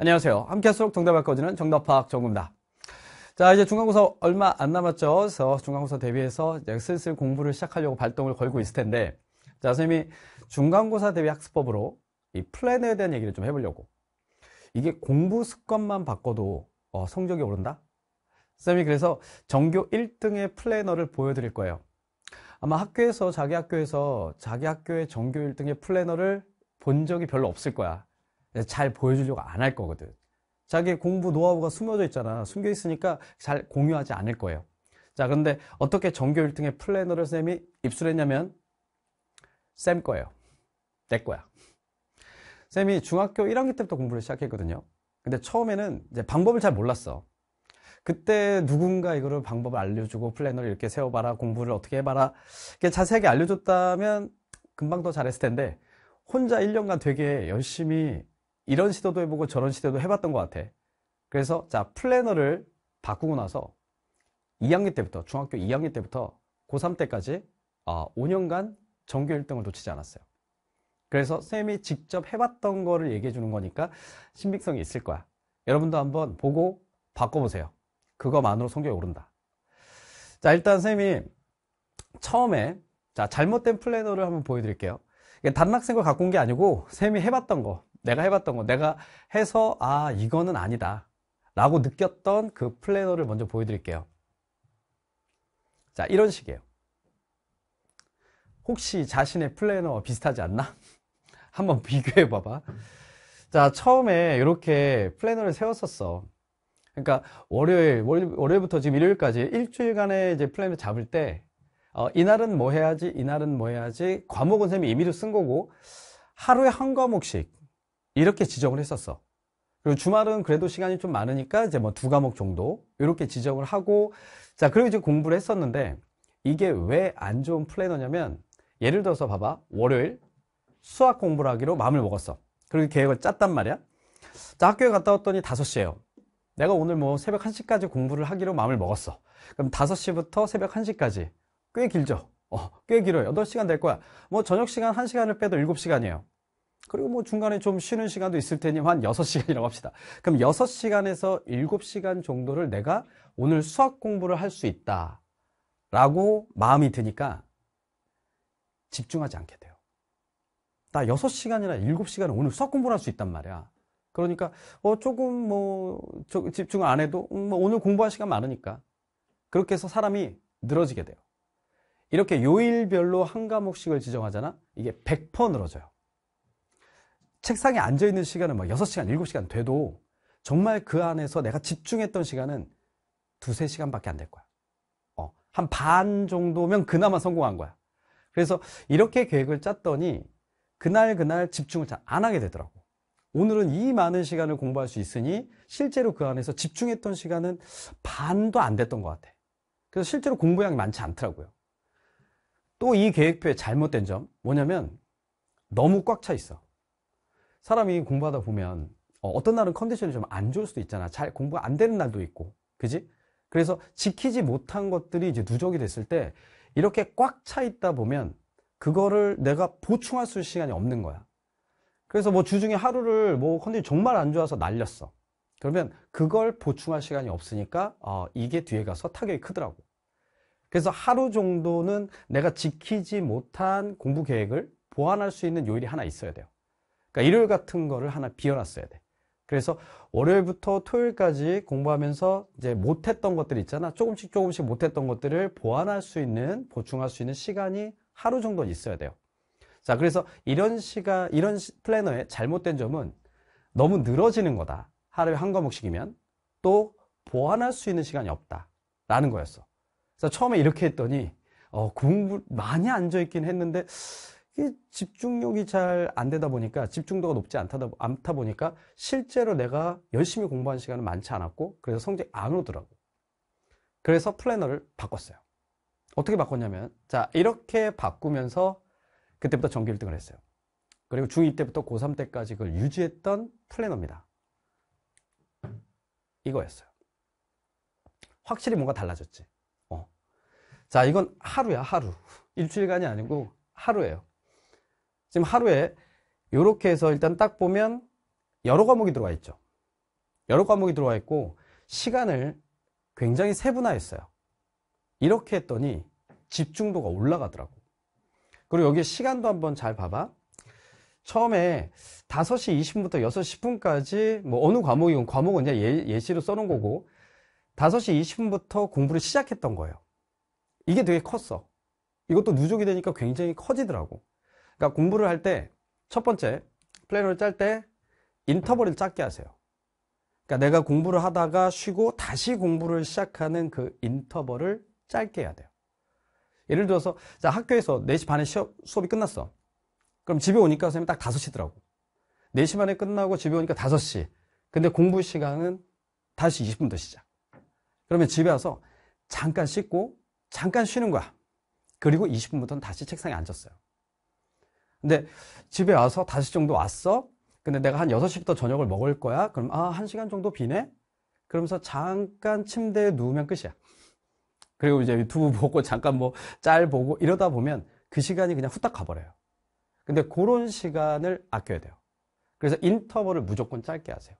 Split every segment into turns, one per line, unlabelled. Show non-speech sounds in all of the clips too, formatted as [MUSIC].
안녕하세요. 함께 할수록 정답을 꺼지는 정답 파악 정구입니다. 자, 이제 중간고사 얼마 안 남았죠. 그래서 중간고사 대비해서 이제 슬슬 공부를 시작하려고 발동을 걸고 있을 텐데, 자, 선생님이 중간고사 대비 학습법으로 이 플랜에 대한 얘기를 좀 해보려고. 이게 공부 습관만 바꿔도 어, 성적이 오른다? 선생님이 그래서 전교 1등의 플래너를 보여드릴 거예요. 아마 학교에서, 자기 학교에서, 자기 학교의 전교 1등의 플래너를 본 적이 별로 없을 거야. 잘 보여주려고 안 할 거거든. 자기 공부 노하우가 숨어져 있잖아. 숨겨 있으니까 잘 공유하지 않을 거예요. 자, 그런데 어떻게 전교 1등의 플래너를 쌤이 입술했냐면쌤 거예요. 내 거야. 쌤이 중학교 1학년 때부터 공부를 시작했거든요. 근데 처음에는 이제 방법을 잘 몰랐어. 그때 누군가 이거를 방법을 알려주고 플래너를 이렇게 세워봐라 공부를 어떻게 해봐라 이렇게 자세하게 알려줬다면 금방 더 잘했을 텐데 혼자 1년간 되게 열심히 이런 시도도 해보고 저런 시도도 해봤던 것 같아. 그래서 자 플래너를 바꾸고 나서 2학년 때부터 중학교 2학년 때부터 고3 때까지 5년간 아, 전교 1등을 놓치지 않았어요. 그래서 쌤이 직접 해봤던 거를 얘기해 주는 거니까 신빙성이 있을 거야. 여러분도 한번 보고 바꿔보세요. 그거만으로 성격이 오른다. 자 일단 쌤이 처음에 자 잘못된 플래너를 한번 보여드릴게요. 단락생을 갖고 온 게 아니고 쌤이 해봤던 거 내가 해봤던 거 내가 해서 아 이거는 아니다 라고 느꼈던 그 플래너를 먼저 보여드릴게요 자 이런 식이에요 혹시 자신의 플래너와 비슷하지 않나? [LAUGHS] 한번 비교해 봐봐 자 처음에 이렇게 플래너를 세웠었어 그러니까 월요일, 월요일 부터 지금 일요일까지 일주일간의 이제 플랜을 잡을 때 어, 이날은 뭐 해야지 이날은 뭐 해야지 과목은 선생님이 임의로 쓴 거고 하루에 한 과목씩 이렇게 지적을 했었어. 그리고 주말은 그래도 시간이 좀 많으니까 이제 뭐 두 과목 정도 이렇게 지적을 하고 자 그리고 이제 공부를 했었는데 이게 왜 안 좋은 플래너냐면 예를 들어서 봐봐 월요일 수학 공부를 하기로 마음을 먹었어. 그리고 계획을 짰단 말이야. 자 학교에 갔다 왔더니 5시예요. 내가 오늘 뭐 새벽 1시까지 공부를 하기로 마음을 먹었어. 그럼 5시부터 새벽 1시까지 꽤 길죠. 어, 꽤 길어요. 8시간 될 거야. 뭐 저녁 시간 1시간을 빼도 7시간이에요. 그리고 뭐 중간에 좀 쉬는 시간도 있을 테니 한 6시간이라고 합시다. 그럼 6시간에서 7시간 정도를 내가 오늘 수학 공부를 할 수 있다. 라고 마음이 드니까 집중하지 않게 돼요. 나 6시간이나 7시간 오늘 수학 공부를 할 수 있단 말이야. 그러니까 어 조금 뭐 집중 안 해도 음, 뭐 오늘 공부할 시간 많으니까 그렇게 해서 사람이 늘어지게 돼요. 이렇게 요일별로 한 과목씩을 지정하잖아. 이게 100% 늘어져요. 책상에 앉아 있는 시간은 막 뭐 6시간, 7시간 돼도 정말 그 안에서 내가 집중했던 시간은 두세 시간밖에 안 될 거야. 어, 한 반 정도면 그나마 성공한 거야. 그래서 이렇게 계획을 짰더니 그날 그날 집중을 잘 안 하게 되더라고. 오늘은 이 많은 시간을 공부할 수 있으니 실제로 그 안에서 집중했던 시간은 반도 안 됐던 것 같아. 그래서 실제로 공부량이 많지 않더라고요. 또 이계획표에 잘못된 점 뭐냐면 너무 꽉 차 있어. 사람이 공부하다 보면 어, 떤 날은 컨디션이 좀 안 좋을 수도 있잖아. 잘 공부가 안 되는 날도 있고, 그지? 그래서 지키지 못한 것들이 이제 누적이 됐을 때 이렇게 꽉 차 있다 보면 그거를 내가 보충할 수 있는 시간이 없는 거야. 그래서 뭐 주중에 하루를 뭐 컨디션 정말 안 좋아서 날렸어. 그러면 그걸 보충할 시간이 없으니까 어, 이게 뒤에 가서 타격이 크더라고. 그래서 하루 정도는 내가 지키지 못한 공부 계획을 보완할 수 있는 요일이 하나 있어야 돼요. 그러니까 일요일 같은 거를 하나 비워놨어야 돼. 그래서 월요일부터 토요일까지 공부하면서 이제 못했던 것들 있잖아. 조금씩 조금씩 못했던 것들을 보완할 수 있는, 보충할 수 있는 시간이 하루 정도는 있어야 돼요. 자, 그래서 이런 시간, 이런 플래너의 잘못된 점은 너무 늘어지는 거다. 하루에 한 과목씩이면 또 보완할 수 있는 시간이 없다. 라는 거였어. 그래서 처음에 이렇게 했더니, 어, 공부 많이 앉아있긴 했는데, 집중력이 잘 안 되다 보니까 집중도가 높지 않다, 않다 보니까 실제로 내가 열심히 공부한 시간은 많지 않았고 그래서 성적이 안 오더라고. 그래서 플래너를 바꿨어요. 어떻게 바꿨냐면 자 이렇게 바꾸면서 그때부터 정규 1등을 했어요. 그리고 중2 때부터 고3 때까지 그걸 유지했던 플래너입니다. 이거였어요. 확실히 뭔가 달라졌지. 어. 자 이건 하루야 하루. [LAUGHS] 일주일간이 아니고 하루예요. 지금 하루에 이렇게 해서 일단 딱 보면 여러 과목이 들어와 있죠. 여러 과목이 들어와 있고 시간을 굉장히 세분화했어요. 이렇게 했더니 집중도가 올라가더라고. 그리고 여기 시간도 한번 잘 봐봐. 처음에 5시 20분부터 6시 10분까지 뭐 어느 과목이건 과목은 이제 예, 예시로 써놓은 거고 5시 20분부터 공부를 시작했던 거예요. 이게 되게 컸어. 이것도 누적이 되니까 굉장히 커지더라고. 그러니까 공부를 할 때 첫 번째 플래너를 짤 때 인터벌을 짧게 하세요. 그러니까 내가 공부를 하다가 쉬고 다시 공부를 시작하는 그 인터벌을 짧게 해야 돼요. 예를 들어서 자 학교에서 4시 반에 시업, 수업이 끝났어. 그럼 집에 오니까 선생님 딱 5시더라고. 4시 반에 끝나고 집에 오니까 5시. 근데 공부 시간은 다시 20분 더 시작. 그러면 집에 와서 잠깐 씻고 잠깐 쉬는 거야. 그리고 20분부터는 다시 책상에 앉았어요. 근데 집에 와서 5시 정도 왔어? 근데 내가 한 6시부터 저녁을 먹을 거야? 그럼 아, 1시간 정도 비네? 그러면서 잠깐 침대에 누우면 끝이야. 그리고 이제 유튜브 [LAUGHS] 보고 잠깐 뭐 짤 보고 이러다 보면 그 시간이 그냥 후딱 가버려요. 근데 그런 시간을 아껴야 돼요. 그래서 인터벌을 무조건 짧게 하세요.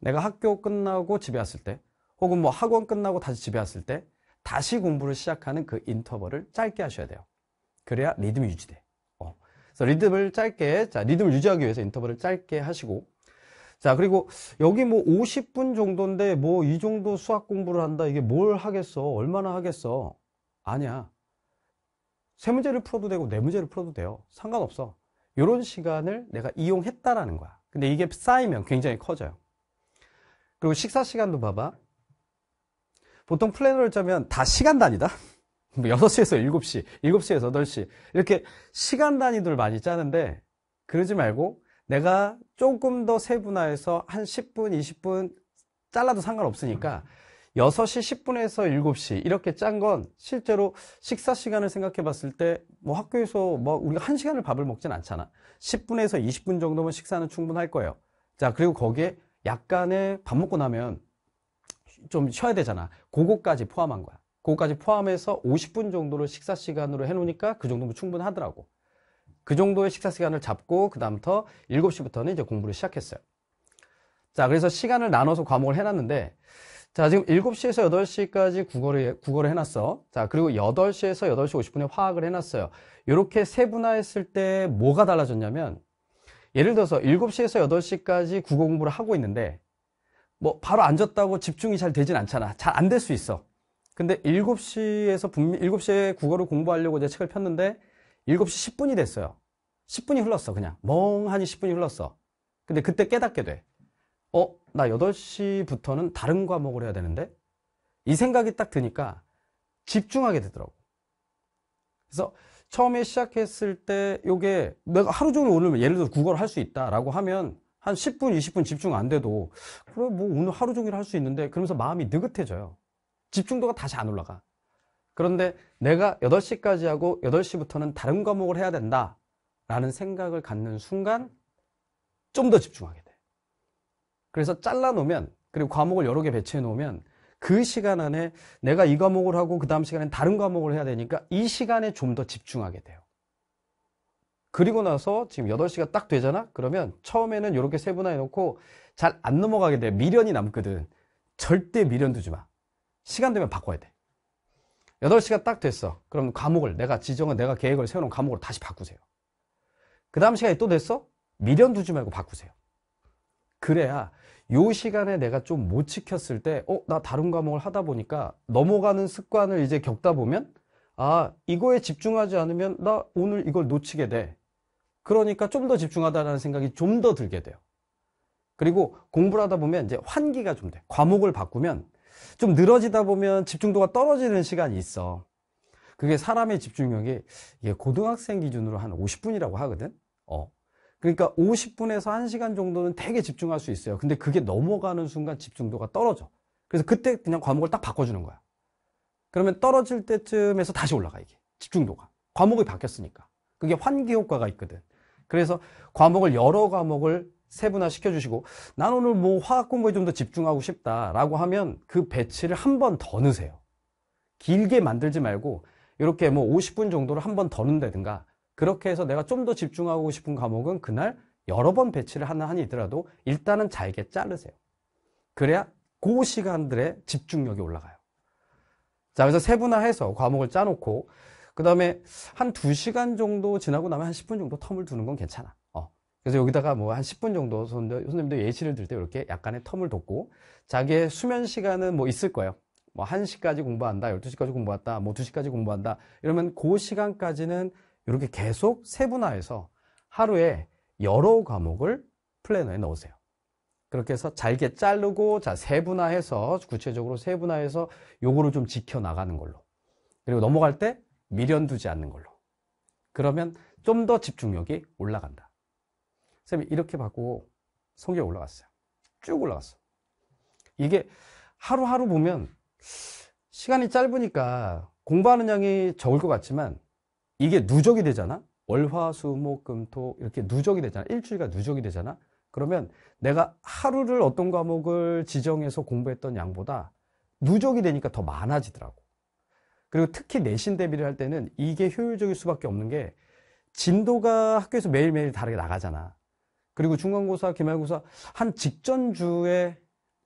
내가 학교 끝나고 집에 왔을 때 혹은 뭐 학원 끝나고 다시 집에 왔을 때 다시 공부를 시작하는 그 인터벌을 짧게 하셔야 돼요. 그래야 리듬이 유지돼. 요 리듬을 짧게, 자, 리듬을 유지하기 위해서 인터벌을 짧게 하시고, 자, 그리고 여기 뭐 50분 정도인데 뭐 이 정도 수학 공부를 한다. 이게 뭘 하겠어? 얼마나 하겠어? 아니야. 세 문제를 풀어도 되고 네 문제를 풀어도 돼요. 상관없어. 이런 시간을 내가 이용했다라는 거야. 근데 이게 쌓이면 굉장히 커져요. 그리고 식사 시간도 봐봐. 보통 플래너를 짜면 다 시간 단위다. 뭐 6시에서 7시, 7시에서 8시 이렇게 시간 단위들 많이 짜는데 그러지 말고 내가 조금 더 세분화해서 한 10분, 20분 잘라도 상관없으니까 6시 10분에서 7시 이렇게 짠 건 실제로 식사 시간을 생각해 봤을 때 뭐 학교에서 뭐 우리가 1시간을 밥을 먹진 않잖아. 10분에서 20분 정도면 식사는 충분할 거예요. 자, 그리고 거기에 약간의 밥 먹고 나면 좀 쉬어야 되잖아. 그거까지 포함한 거야. 그것까지 포함해서 50분 정도를 식사 시간으로 해놓으니까 그 정도면 충분하더라고. 그 정도의 식사 시간을 잡고 그다음부터 7시부터는 이제 공부를 시작했어요. 자, 그래서 시간을 나눠서 과목을 해놨는데 자, 지금 7시에서 8시까지 국어를, 국어를 해놨어. 자, 그리고 8시에서 8시 50분에 화학을 해놨어요. 이렇게 세분화했을 때 뭐가 달라졌냐면 예를 들어서 7시에서 8시까지 국어 공부를 하고 있는데 뭐 바로 앉았다고 집중이 잘 되진 않잖아. 잘 안 될 수 있어. 근데 7시에서 분명 7시에 국어를 공부하려고 이제 책을 폈는데 7시 10분이 됐어요. 10분이 흘렀어. 그냥 멍하니 10분이 흘렀어. 근데 그때 깨닫게 돼. 어, 나 8시부터는 다른 과목을 해야 되는데 이 생각이 딱 드니까 집중하게 되더라고. 그래서 처음에 시작했을 때 요게 내가 하루 종일 오늘 예를 들어 국어를 할 수 있다라고 하면 한 10분, 20분 집중 안 돼도 그래 뭐 오늘 하루 종일 할 수 있는데 그러면서 마음이 느긋해져요. 집중도가 다시 안 올라가. 그런데 내가 8시까지 하고 8시부터는 다른 과목을 해야 된다. 라는 생각을 갖는 순간 좀 더 집중하게 돼. 그래서 잘라놓으면, 그리고 과목을 여러 개 배치해놓으면 그 시간 안에 내가 이 과목을 하고 그 다음 시간엔 다른 과목을 해야 되니까 이 시간에 좀 더 집중하게 돼요. 그리고 나서 지금 8시가 딱 되잖아? 그러면 처음에는 이렇게 세분화해놓고 잘 안 넘어가게 돼. 미련이 남거든. 절대 미련 두지 마. 시간 되면 바꿔야 돼 8시간 딱 됐어 그럼 과목을 내가 지정을 내가 계획을 세워놓은 과목으로 다시 바꾸세요 그 다음 시간이 또 됐어? 미련 두지 말고 바꾸세요 그래야 요 시간에 내가 좀 못 지켰을 때 어? 나 다른 과목을 하다 보니까 넘어가는 습관을 이제 겪다 보면 아 이거에 집중하지 않으면 나 오늘 이걸 놓치게 돼 그러니까 좀 더 집중하다라는 생각이 좀 더 들게 돼요 그리고 공부를 하다 보면 이제 환기가 좀 돼. 과목을 바꾸면 좀 늘어지다 보면 집중도가 떨어지는 시간이 있어. 그게 사람의 집중력이 고등학생 기준으로 한 50분이라고 하거든. 어. 그러니까 50분에서 1시간 정도는 되게 집중할 수 있어요. 근데 그게 넘어가는 순간 집중도가 떨어져. 그래서 그때 그냥 과목을 딱 바꿔주는 거야. 그러면 떨어질 때쯤에서 다시 올라가 이게 집중도가 과목이 바뀌었으니까 그게 환기 효과가 있거든 그래서 과목을 여러 과목을 세분화 시켜주시고 난 오늘 뭐 화학 공부에 좀 더 집중하고 싶다라고 하면 그 배치를 한 번 더 넣으세요. 길게 만들지 말고 이렇게 뭐 50분 정도를 한 번 더 넣는다든가 그렇게 해서 내가 좀 더 집중하고 싶은 과목은 그날 여러 번 배치를 하나 하니 있더라도 일단은 잘게 자르세요. 그래야 그 시간들의 집중력이 올라가요. 자, 그래서 세분화해서 과목을 짜놓고 그 다음에 한 2시간 정도 지나고 나면 한 10분 정도 텀을 두는 건 괜찮아. 그래서 여기다가 뭐 한 10분 정도 손님들 예시를 들 때 이렇게 약간의 텀을 돕고 자기의 수면 시간은 뭐 있을 거예요. 뭐 1시까지 공부한다, 12시까지 공부한다, 뭐 2시까지 공부한다. 이러면 그 시간까지는 이렇게 계속 세분화해서 하루에 여러 과목을 플래너에 넣으세요. 그렇게 해서 잘게 자르고 자 세분화해서 구체적으로 세분화해서 요거를 좀 지켜 나가는 걸로. 그리고 넘어갈 때 미련 두지 않는 걸로. 그러면 좀 더 집중력이 올라간다. 쌤이 이렇게 받고 성격 이 올라갔어요. 쭉 올라갔어. 이게 하루하루 보면 시간이 짧으니까 공부하는 양이 적을 것 같지만 이게 누적이 되잖아. 월화수목금토 이렇게 누적이 되잖아. 일주일간 누적이 되잖아. 그러면 내가 하루를 어떤 과목을 지정해서 공부했던 양보다 누적이 되니까 더 많아지더라고. 그리고 특히 내신 대비를 할 때는 이게 효율적일 수밖에 없는 게 진도가 학교에서 매일매일 다르게 나가잖아. 그리고 중간고사, 기말고사 한 직전 주에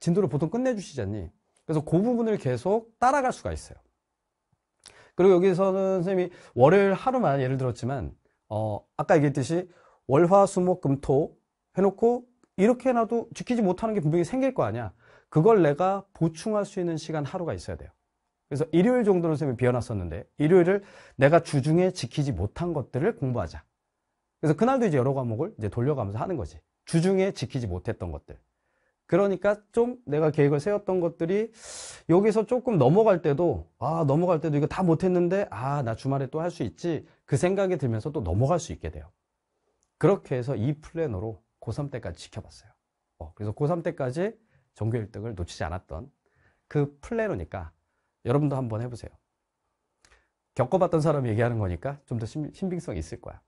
진도를 보통 끝내주시잖니. 그래서 그 부분을 계속 따라갈 수가 있어요. 그리고 여기서는 선생님이 월요일 하루만 예를 들었지만 어, 아까 얘기했듯이 월화수목금토 해놓고 이렇게 해놔도 지키지 못하는 게 분명히 생길 거 아니야. 그걸 내가 보충할 수 있는 시간 하루가 있어야 돼요. 그래서 일요일 정도는 선생님이 비워놨었는데 일요일을 내가 주중에 지키지 못한 것들을 공부하자. 그래서 그날도 이제 여러 과목을 이제 돌려가면서 하는 거지. 주중에 지키지 못했던 것들. 그러니까 좀 내가 계획을 세웠던 것들이 여기서 조금 넘어갈 때도 아 넘어갈 때도 이거 다 못했는데 아 나 주말에 또 할 수 있지 그 생각이 들면서 또 넘어갈 수 있게 돼요 그렇게 해서 이 플래너로 고3 때까지 지켜봤어요 어, 그래서 고3 때까지 전교 1등을 놓치지 않았던 그 플래너니까 여러분도 한번 해보세요 겪어봤던 사람 얘기하는 거니까 좀 더 신빙성이 있을 거야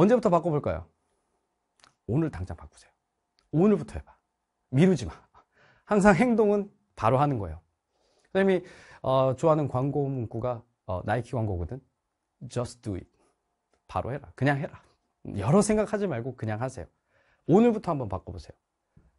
언제부터 바꿔볼까요? 오늘 당장 바꾸세요. 오늘부터 해봐. 미루지 마. 항상 행동은 바로 하는 거예요. 선생님이 어, 좋아하는 광고 문구가 어, 나이키 광고거든. Just do it. 바로 해라. 그냥 해라. 여러 생각하지 말고 그냥 하세요. 오늘부터 한번 바꿔보세요.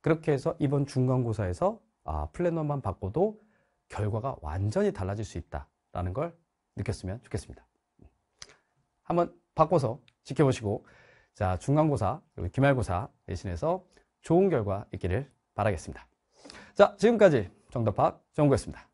그렇게 해서 이번 중간고사에서 아, 플래너만 바꿔도 결과가 완전히 달라질 수 있다라는 걸 느꼈으면 좋겠습니다. 한번 바꿔서 지켜보시고 자 중간고사 그리고 기말고사 대신해서 좋은 결과 있기를 바라겠습니다. 자 지금까지 정답학 정구였습니다.